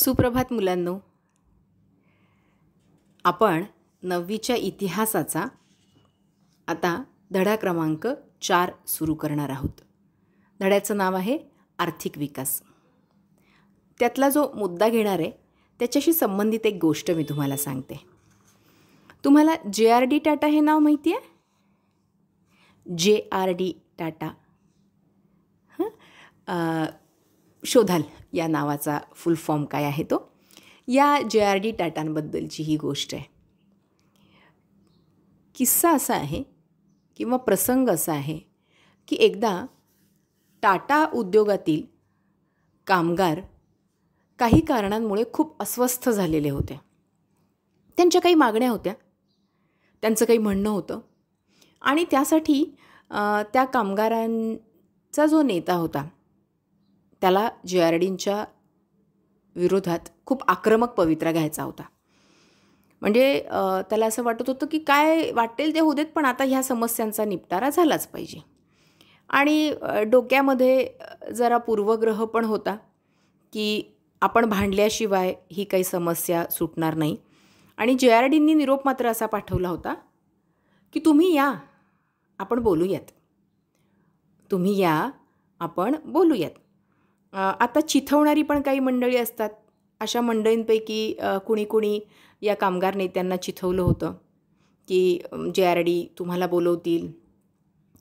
सुप्रभात मुलांनो आपण नववीच्या इतिहासाचा आता धडा क्रमांक चार सुरू करणार आहोत धड्याचं नाव आहे आर्थिक विकास त्यातला जो मुद्दा घेणार आहे त्याच्याशी संबंधित एक गोष्ट मी तुम्हाला सांगते तुम्हाला जे आर डी टाटा हे नाव माहिती आहे जे आर डी टाटा हां शोधाल या नावाचा फुल फॉर्म काय आहे तो या जे आर डी टाटांबद्दलची ही गोष्ट आहे किस्सा असा आहे किंवा प्रसंग असा आहे की एकदा टाटा उद्योगातील कामगार काही कारणांमुळे खूप अस्वस्थ झालेले होते त्यांच्या काही मागण्या होत्या त्यांचं काही म्हणणं होतं आणि त्यासाठी त्या कामगारांचा जो नेता होता त्याला डींच्या विरोधात खूप आक्रमक पवित्रा घ्यायचा होता म्हणजे त्याला असं वाटत होतं की काय वाटेल ते होदेत पण आता ह्या समस्यांचा निपटारा झालाच पाहिजे आणि डोक्यामध्ये जरा पूर्वग्रह पण होता की आपण भांडल्याशिवाय ही काही समस्या सुटणार नाही आणि जे आर डींनी निरोप मात्र असा पाठवला होता की तुम्ही या आपण बोलूयात तुम्ही या आपण बोलूयात आता चिथवणारी पण काही मंडळी असतात अशा मंडळींपैकी कुणी कुणी या कामगार नेत्यांना चिथवलं होतं की जे आर डी तुम्हाला बोलवतील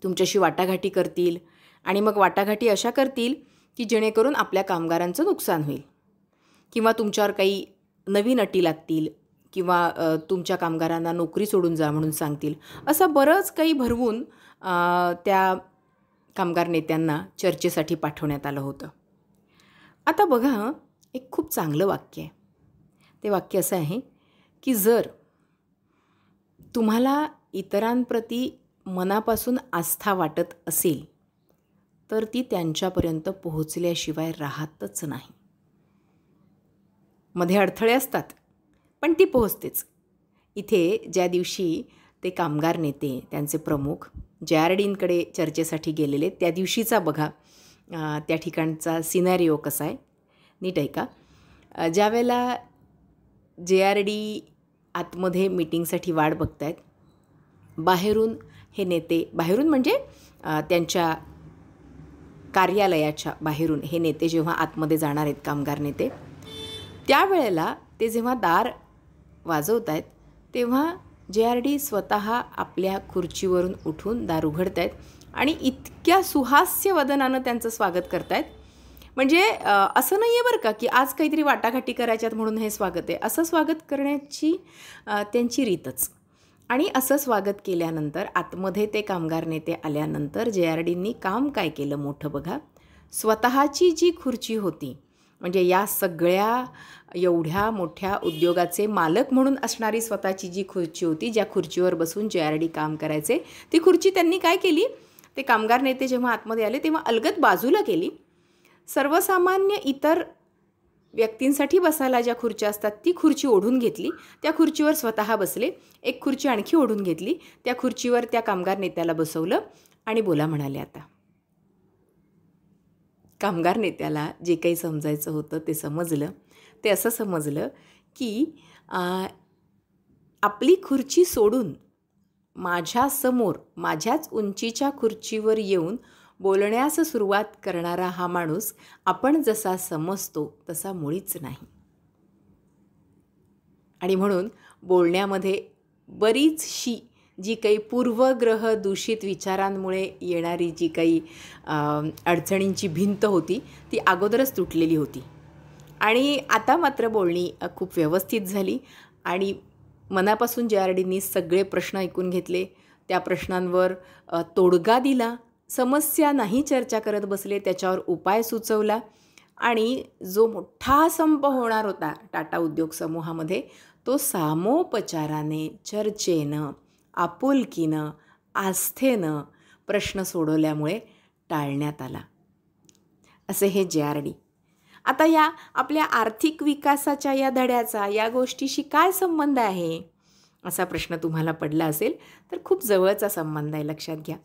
तुमच्याशी वाटाघाटी करतील आणि मग वाटाघाटी अशा करतील की जेणेकरून आपल्या कामगारांचं नुकसान होईल किंवा तुमच्यावर काही नवीन अटी लागतील किंवा तुमच्या कामगारांना नोकरी सोडून जा म्हणून सांगतील असं बरंच काही भरवून त्या कामगार नेत्यांना चर्चेसाठी पाठवण्यात आलं होतं आता बघा एक खूप चांगलं वाक्य आहे ते वाक्य असं आहे की जर तुम्हाला इतरांप्रती मनापासून आस्था वाटत असेल तर ती त्यांच्यापर्यंत पोहोचल्याशिवाय राहतच नाही मध्ये अडथळे असतात पण ती पोहोचतेच इथे ज्या दिवशी ते कामगार नेते त्यांचे प्रमुख जे आर डींकडे चर्चेसाठी गेलेले त्या दिवशीचा बघा त्या ठिकाणचा सिनॅरिओ कसा आहे नीट आहे का ज्यावेळेला जे आर डी आतमध्ये मिटिंगसाठी वाट बघत आहेत बाहेरून हे नेते बाहेरून म्हणजे त्यांच्या कार्यालयाच्या बाहेरून हे नेते जेव्हा आतमध्ये जाणार आहेत कामगार नेते त्यावेळेला ते जेव्हा दार वाजवत आहेत तेव्हा जे आर डी स्वत आपल्या खुर्चीवरून उठून दार उघडत आहेत आणि इतक्या सुहास्य वदनानं त्यांचं स्वागत करतायत म्हणजे असं नाही आहे बरं का की आज काहीतरी वाटाघाटी करायच्यात म्हणून हे स्वागत आहे असं स्वागत करण्याची त्यांची रीतच आणि असं स्वागत केल्यानंतर आतमध्ये ते कामगार नेते आल्यानंतर जे आर डींनी काम काय केलं मोठं बघा स्वतःची जी खुर्ची होती म्हणजे या सगळ्या एवढ्या मोठ्या उद्योगाचे मालक म्हणून असणारी स्वतःची जी खुर्ची होती ज्या खुर्चीवर बसून जे आर डी काम करायचे ती खुर्ची त्यांनी काय केली ते कामगार नेते जेव्हा आतमध्ये आले तेव्हा अलगत बाजूला गेली सर्वसामान्य इतर व्यक्तींसाठी बसायला ज्या खुर्च्या असतात ती खुर्ची ओढून घेतली त्या खुर्चीवर स्वतः बसले एक खुर्ची आणखी ओढून घेतली त्या खुर्चीवर त्या कामगार नेत्याला बसवलं आणि बोला म्हणाले आता कामगार नेत्याला जे काही समजायचं होतं ते समजलं ते असं समजलं की आपली खुर्ची सोडून माझ्यासमोर माझ्याच उंचीच्या खुर्चीवर येऊन बोलण्यास सुरुवात करणारा हा माणूस आपण जसा समजतो तसा मुळीच नाही आणि म्हणून बोलण्यामध्ये बरीचशी जी काही पूर्वग्रह दूषित विचारांमुळे येणारी जी काही अडचणींची भिंत होती ती अगोदरच तुटलेली होती आणि आता मात्र बोलणी खूप व्यवस्थित झाली आणि मनापासून जे आर डीनी सगळे प्रश्न ऐकून घेतले त्या प्रश्नांवर तोडगा दिला समस्या नाही चर्चा करत बसले त्याच्यावर उपाय सुचवला आणि जो मोठा संप होणार होता टाटा उद्योग समूहामध्ये तो सामोपचाराने चर्चेनं आपुलकीनं आस्थेनं प्रश्न सोडवल्यामुळे टाळण्यात आला असे हे जे आर डी आता या आपल्या आर्थिक विकासाच्या या धड्याचा या गोष्टीशी काय संबंध आहे असा प्रश्न तुम्हाला पडला असेल तर खूप जवळचा संबंध आहे लक्षात घ्या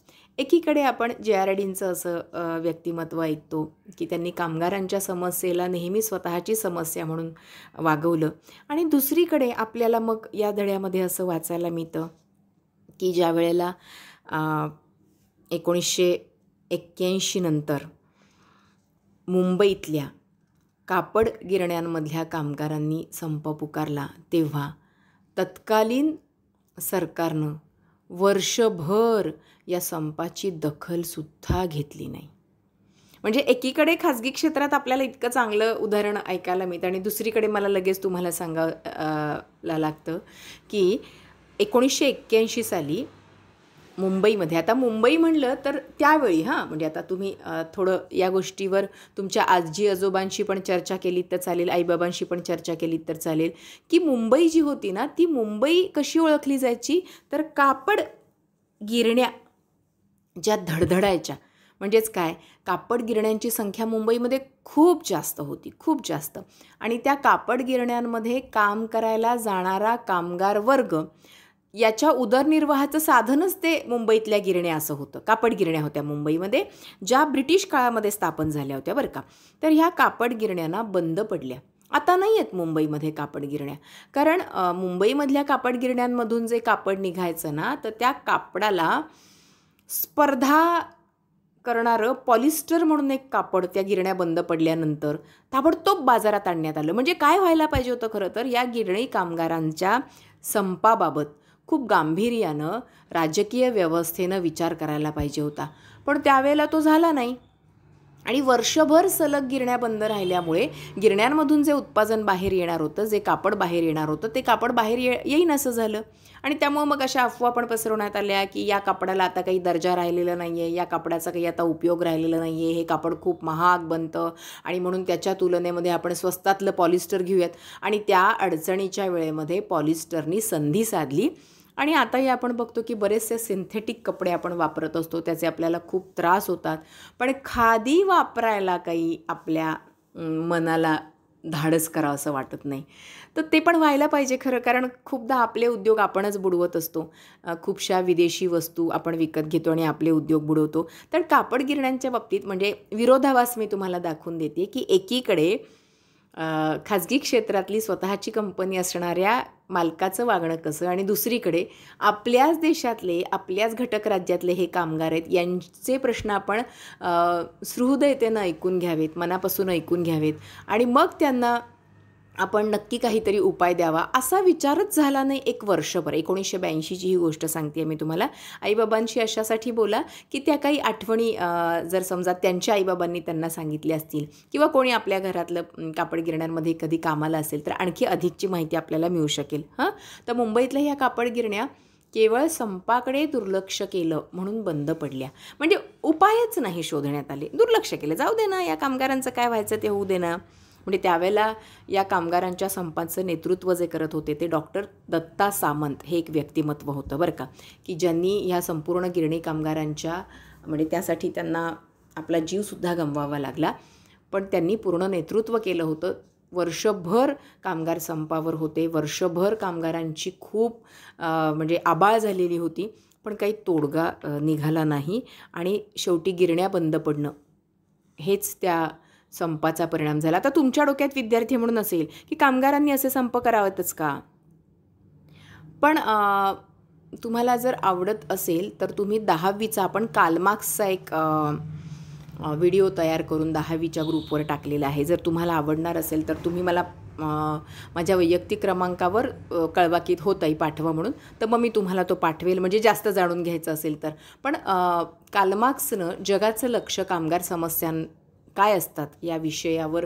एकीकडे आपण जे आर डींचं असं व्यक्तिमत्व ऐकतो की त्यांनी कामगारांच्या समस्येला नेहमी स्वतःची समस्या म्हणून वागवलं आणि दुसरीकडे आपल्याला मग या धड्यामध्ये असं वाचायला मिळतं की ज्या वेळेला एकोणीसशे एक्क्याऐंशी नंतर मुंबईतल्या कापड गिरण्यांमधल्या कामगारांनी संप पुकारला तेव्हा तत्कालीन सरकारनं वर्षभर या संपाची दखलसुद्धा घेतली नाही म्हणजे एकीकडे खाजगी क्षेत्रात आपल्याला इतकं चांगलं उदाहरण ऐकायला मिळतं आणि दुसरीकडे मला लगेच तुम्हाला सांगायला लागतं की एकोणीसशे एक्क्याऐंशी साली मुंबईमध्ये आता मुंबई म्हणलं तर त्यावेळी हां म्हणजे आता तुम्ही थोडं या गोष्टीवर तुमच्या आजी आजोबांशी पण चर्चा केली तर चालेल आईबाबांशी पण चर्चा केली तर चालेल की मुंबई जी होती ना ती मुंबई कशी ओळखली जायची तर कापड गिरण्या ज्या धडधडायच्या म्हणजेच काय कापड गिरण्यांची संख्या मुंबईमध्ये खूप जास्त होती खूप जास्त आणि त्या कापड गिरण्यांमध्ये काम करायला जाणारा कामगार वर्ग याच्या उदरनिर्वाहाचं साधनच ते मुंबईतल्या गिरण्या असं होतं कापड गिरण्या होत्या मुंबईमध्ये ज्या ब्रिटिश काळामध्ये स्थापन झाल्या होत्या बरं का तर ह्या कापड गिरण्यांना बंद पडल्या आता नाही आहेत मुंबईमध्ये कापड गिरण्या कारण मुंबईमधल्या कापड गिरण्यांमधून जे कापड निघायचं ना तर त्या कापडाला स्पर्धा करणारं पॉलिस्टर म्हणून एक कापड त्या गिरण्या बंद पडल्यानंतर ताबडतोब बाजारात आणण्यात आलं म्हणजे काय व्हायला पाहिजे होतं खरं तर या गिरणी कामगारांच्या संपाबाबत खूप गांभीर्यानं राजकीय व्यवस्थेनं विचार करायला पाहिजे होता पण त्यावेळेला तो झाला नाही आणि वर्षभर सलग गिरण्या बंद राहिल्यामुळे गिरण्यांमधून जे उत्पादन बाहेर येणार होतं जे कापड बाहेर येणार होतं ते कापड बाहेर ये येईन असं झालं आणि त्यामुळं मग अशा अफवा पण पसरवण्यात आल्या की या कापडाला आता काही दर्जा राहिलेला नाही आहे या कापडाचा काही आता उपयोग राहिलेला नाही आहे हे कापड खूप महाग बनतं आणि म्हणून त्याच्या तुलनेमध्ये आपण स्वस्तातलं पॉलिस्टर घेऊयात आणि त्या अडचणीच्या वेळेमध्ये पॉलिस्टरनी संधी साधली आणि आताही आपण बघतो की बरेचसे सिंथेटिक कपडे आपण वापरत असतो त्याचे आपल्याला खूप त्रास होतात पण खादी वापरायला काही आपल्या मनाला धाडस करावं असं वाटत नाही तर ते पण व्हायला पाहिजे खरं कारण खूपदा आपले उद्योग आपणच बुडवत असतो खूपशा विदेशी वस्तू आपण विकत घेतो आणि आपले उद्योग बुडवतो तर कापड गिरण्यांच्या बाबतीत म्हणजे विरोधावास मी तुम्हाला दाखवून देते की एकीकडे खाजगी क्षेत्रातली स्वतःची कंपनी असणाऱ्या मालकाचं वागणं कसं आणि दुसरीकडे आपल्याच देशातले आपल्याच घटक राज्यातले हे कामगार आहेत यांचे प्रश्न आपण सुहृदयतेनं ऐकून घ्यावेत मनापासून ऐकून घ्यावेत आणि मग त्यांना आपण नक्की काहीतरी उपाय द्यावा असा विचारच झाला नाही एक वर्षभर एकोणीसशे ब्याऐंशीची ही गोष्ट सांगते मी तुम्हाला आईबाबांशी अशासाठी बोला की त्या काही आठवणी जर समजा त्यांच्या आईबाबांनी त्यांना सांगितल्या असतील किंवा कोणी आपल्या घरातलं कापड गिरण्यांमध्ये कधी कामाला असेल तर आणखी अधिकची माहिती आपल्याला मिळू शकेल हां तर मुंबईतल्या ह्या कापड गिरण्या केवळ संपाकडे दुर्लक्ष केलं म्हणून बंद पडल्या म्हणजे उपायच नाही शोधण्यात आले दुर्लक्ष केलं जाऊ दे ना या कामगारांचं काय व्हायचं ते होऊ दे ना म्हणजे त्यावेळेला या कामगारांच्या संपाचं नेतृत्व जे करत होते ते डॉक्टर दत्ता सामंत हे एक व्यक्तिमत्व होतं बरं का की ज्यांनी ह्या संपूर्ण गिरणी कामगारांच्या म्हणजे त्यासाठी त्यांना आपला जीवसुद्धा गमवावा लागला पण त्यांनी पूर्ण नेतृत्व केलं होतं वर्षभर कामगार संपावर होते वर्षभर कामगारांची खूप म्हणजे आबाळ झालेली होती पण काही तोडगा निघाला नाही आणि शेवटी गिरण्या बंद पडणं हेच त्या संपाचा परिणाम झाला आता तुमच्या डोक्यात विद्यार्थी म्हणून असेल की कामगारांनी असे संप करावतच का पण तुम्हाला जर आवडत असेल तर तुम्ही दहावीचा आपण कालमार्क्सचा एक व्हिडिओ तयार करून दहावीच्या ग्रुपवर टाकलेला आहे जर तुम्हाला आवडणार असेल तर तुम्ही मला माझ्या वैयक्तिक क्रमांकावर कळवाकीत की आहे पाठवा म्हणून तर मग मी तुम्हाला तो पाठवेल म्हणजे जास्त जाणून घ्यायचं असेल तर पण कालमार्क्सनं जगाचं लक्ष कामगार समस्यां काय असतात या विषयावर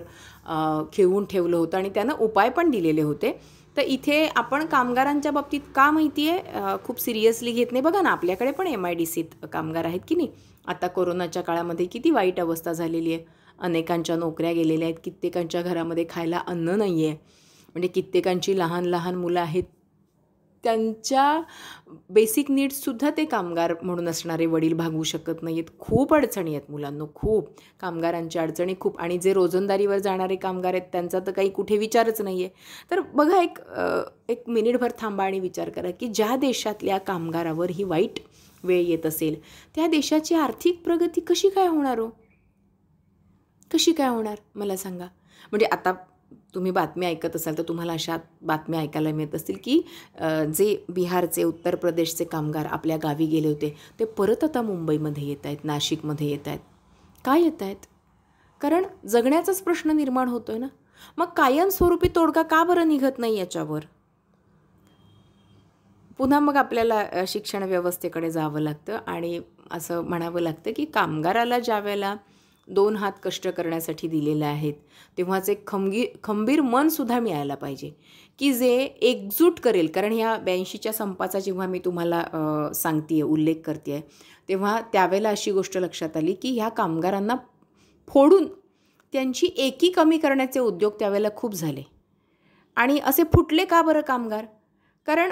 खेळून ठेवलं होतं आणि त्यानं उपाय पण दिलेले होते तर इथे आपण कामगारांच्या बाबतीत का माहिती आहे खूप सिरियसली घेत नाही बघा ना आपल्याकडे पण एम आय डी सीत कामगार आहेत की नाही आता कोरोनाच्या काळामध्ये किती वाईट अवस्था झालेली आहे अनेकांच्या नोकऱ्या गेलेल्या आहेत कित्येकांच्या घरामध्ये खायला अन्न नाही आहे म्हणजे कित्येकांची लहान लहान मुलं आहेत त्यांच्या बेसिक नीड्ससुद्धा ते कामगार म्हणून असणारे वडील भागवू शकत नाही आहेत खूप अडचणी आहेत मुलांना खूप कामगारांच्या अडचणी खूप आणि जे रोजंदारीवर जाणारे कामगार आहेत त्यांचा तर काही कुठे विचारच नाही आहे तर बघा एक एक मिनिटभर थांबा आणि विचार करा की ज्या देशातल्या कामगारावर ही वाईट वेळ येत असेल त्या देशाची आर्थिक प्रगती कशी काय होणार हो कशी काय होणार मला सांगा म्हणजे आता तुम्ही बातम्या ऐकत असाल तर तुम्हाला अशा बातम्या ऐकायला मिळत असतील की जे बिहारचे उत्तर प्रदेशचे कामगार आपल्या गावी गेले होते ते परत आता मुंबईमध्ये येत आहेत नाशिकमध्ये येत आहेत का येत आहेत कारण जगण्याचाच प्रश्न निर्माण होतो आहे ना मग कायमस्वरूपी तोडगा का बरं निघत नाही याच्यावर पुन्हा मग आपल्याला शिक्षण व्यवस्थेकडे जावं लागतं आणि असं म्हणावं लागतं की कामगाराला ज्या वेळेला दोन हात कष्ट करण्यासाठी दिलेले आहेत तेव्हाच एक खमगी खंबीर मनसुद्धा मिळायला पाहिजे की जे एकजूट करेल कारण ह्या ब्याऐंशीच्या संपाचा जेव्हा मी तुम्हाला सांगते आहे उल्लेख करते आहे तेव्हा त्यावेळेला अशी गोष्ट लक्षात आली की ह्या कामगारांना फोडून त्यांची एकी कमी करण्याचे उद्योग त्यावेळेला खूप झाले आणि असे फुटले का बरं कामगार कारण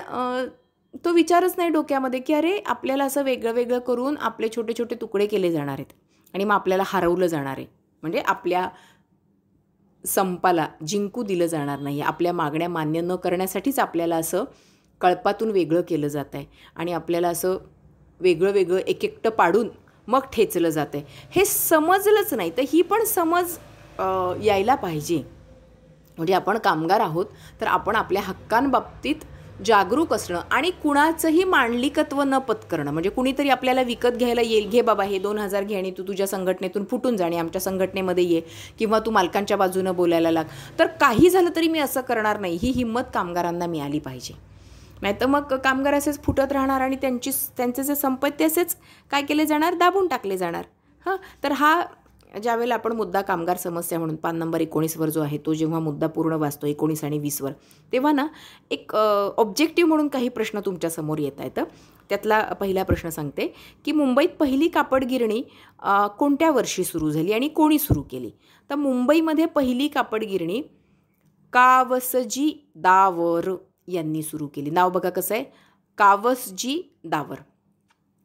तो विचारच नाही डोक्यामध्ये की अरे आपल्याला असं वेगळं वेगळं करून आपले छोटे छोटे तुकडे केले जाणार आहेत आणि मग आपल्याला हरवलं जाणार आहे म्हणजे आपल्या संपाला जिंकू दिलं जाणार नाही आपल्या मागण्या मान्य न करण्यासाठीच आपल्याला असं कळपातून वेगळं केलं जात आहे आणि आपल्याला असं वेगळं वेगळं एक एकटं पाडून मग ठेचलं जात आहे हे समजलंच नाही तर ही पण समज यायला पाहिजे म्हणजे आपण कामगार आहोत तर आपण आपल्या हक्कांबाबतीत जागरूक असणं आणि कुणाचंही मांडलिकत्व न पत्करणं म्हणजे कुणीतरी आपल्याला विकत घ्यायला येईल घे बाबा हे दोन हजार घे आणि तू तुझ्या संघटनेतून फुटून जाणे आमच्या संघटनेमध्ये ये किंवा तू मालकांच्या बाजूनं बोलायला लाग तर काही झालं तरी मी असं करणार नाही ही हिंमत कामगारांना मिळाली पाहिजे नाही तर मग कामगार असेच फुटत राहणार आणि त्यांची त्यांचे जे संपत्ती असेच काय केले जाणार दाबून टाकले जाणार हां तर हा ज्यावेळेला आपण मुद्दा कामगार समस्या म्हणून पान नंबर एकोणीसवर जो आहे तो जेव्हा मुद्दा पूर्ण वाचतो एकोणीस आणि वीसवर तेव्हा ना एक ऑब्जेक्टिव्ह म्हणून काही प्रश्न तुमच्यासमोर येत आहेत त्यातला पहिला प्रश्न सांगते की मुंबईत पहिली कापड गिरणी कोणत्या वर्षी सुरू झाली आणि कोणी सुरू केली तर मुंबईमध्ये पहिली कापड गिरणी कावसजी दावर यांनी सुरू केली नाव बघा कसं आहे कावसजी दावर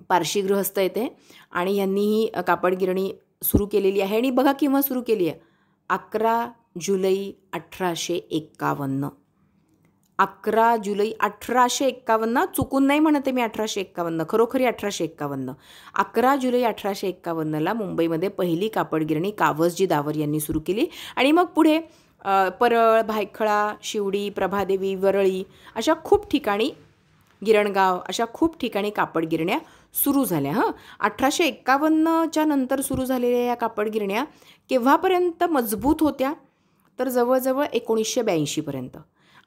पारशी गृहस्थ येते आणि यांनी ही कापडगिरणी सुरू केलेली आहे आणि बघा केव्हा सुरू केली आहे अकरा जुलै अठराशे एक्कावन्न अकरा जुलै अठराशे एक्कावन्न चुकून नाही म्हणते मी अठराशे एक्कावन्न खरोखरी अठराशे एक्कावन्न अकरा जुलै अठराशे एक्कावन्नला मुंबईमध्ये पहिली कापडगिरणी कावसजी दावर यांनी सुरू केली आणि मग पुढे परळ भायखळा शिवडी प्रभादेवी वरळी अशा खूप ठिकाणी गिरणगाव अशा खूप ठिकाणी कापड गिरण्या सुरू झाल्या हं अठराशे एक्कावन्नच्या नंतर सुरू झालेल्या या कापड गिरण्या केव्हापर्यंत मजबूत होत्या तर जवळजवळ एकोणीसशे ब्याऐंशीपर्यंत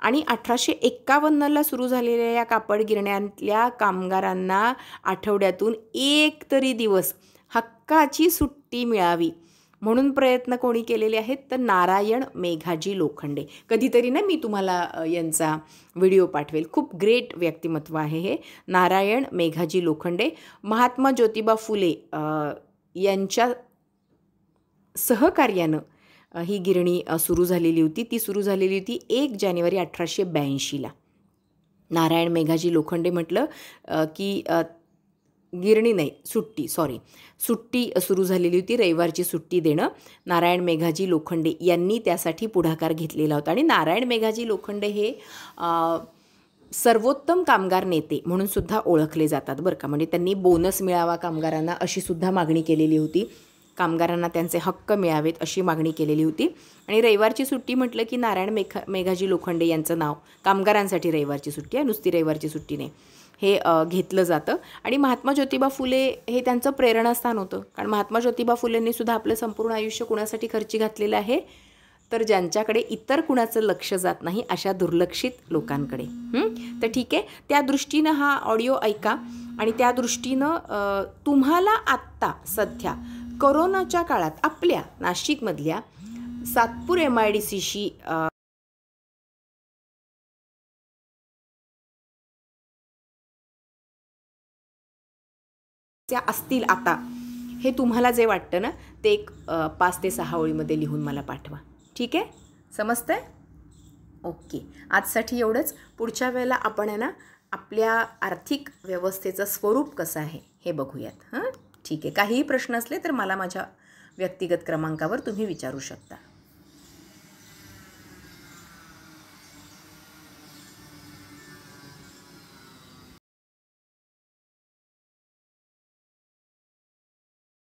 आणि अठराशे एक्कावन्नला सुरू झालेल्या या कापड गिरण्यातल्या कामगारांना आठवड्यातून एक तरी दिवस हक्काची सुट्टी मिळावी म्हणून प्रयत्न कोणी केलेले आहेत तर नारायण मेघाजी लोखंडे कधीतरी ना मी तुम्हाला यांचा व्हिडिओ पाठवेल खूप ग्रेट व्यक्तिमत्व आहे हे नारायण मेघाजी लोखंडे महात्मा ज्योतिबा फुले यांच्या सहकार्यानं ही गिरणी सुरू झालेली होती ती सुरू झालेली होती एक जानेवारी अठराशे ब्याऐंशीला नारायण मेघाजी लोखंडे म्हटलं की गिरणी नाही सुट्टी सॉरी सुट्टी सुरू झालेली होती रविवारची सुट्टी देणं नारायण मेघाजी लोखंडे यांनी त्यासाठी पुढाकार घेतलेला होता आणि नारायण मेघाजी लोखंडे हे सर्वोत्तम कामगार नेते म्हणून सुद्धा ओळखले जातात बरं का म्हणजे त्यांनी बोनस मिळावा कामगारांना अशी सुद्धा मागणी केलेली होती कामगारांना त्यांचे हक्क मिळावेत अशी मागणी केलेली होती आणि रविवारची सुट्टी म्हटलं की नारायण मेघा मेघाजी लोखंडे यांचं नाव कामगारांसाठी रविवारची सुट्टी आहे नुसती रविवारची सुट्टी नाही हे घेतलं जातं आणि महात्मा ज्योतिबा फुले हे त्यांचं प्रेरणास्थान होतं कारण महात्मा ज्योतिबा फुलेंनीसुद्धा आपलं संपूर्ण आयुष्य कुणासाठी खर्ची घातलेलं आहे तर ज्यांच्याकडे इतर कुणाचं लक्ष जात नाही अशा दुर्लक्षित लोकांकडे तर ठीक आहे त्या दृष्टीनं हा ऑडिओ ऐका आणि त्या दृष्टीनं तुम्हाला आत्ता सध्या करोनाच्या काळात आपल्या नाशिकमधल्या सातपूर एम आय डी सीशी त्या असतील आता हे तुम्हाला जे वाटतं ना ते एक पाच ते सहा ओळीमध्ये लिहून मला पाठवा ठीक आहे समजतं आहे ओके आजसाठी एवढंच पुढच्या वेळेला आपण आहे ना आपल्या आर्थिक व्यवस्थेचं स्वरूप कसं आहे हे बघूयात हां ठीक आहे काहीही प्रश्न असले तर मला माझ्या व्यक्तिगत क्रमांकावर तुम्ही विचारू शकता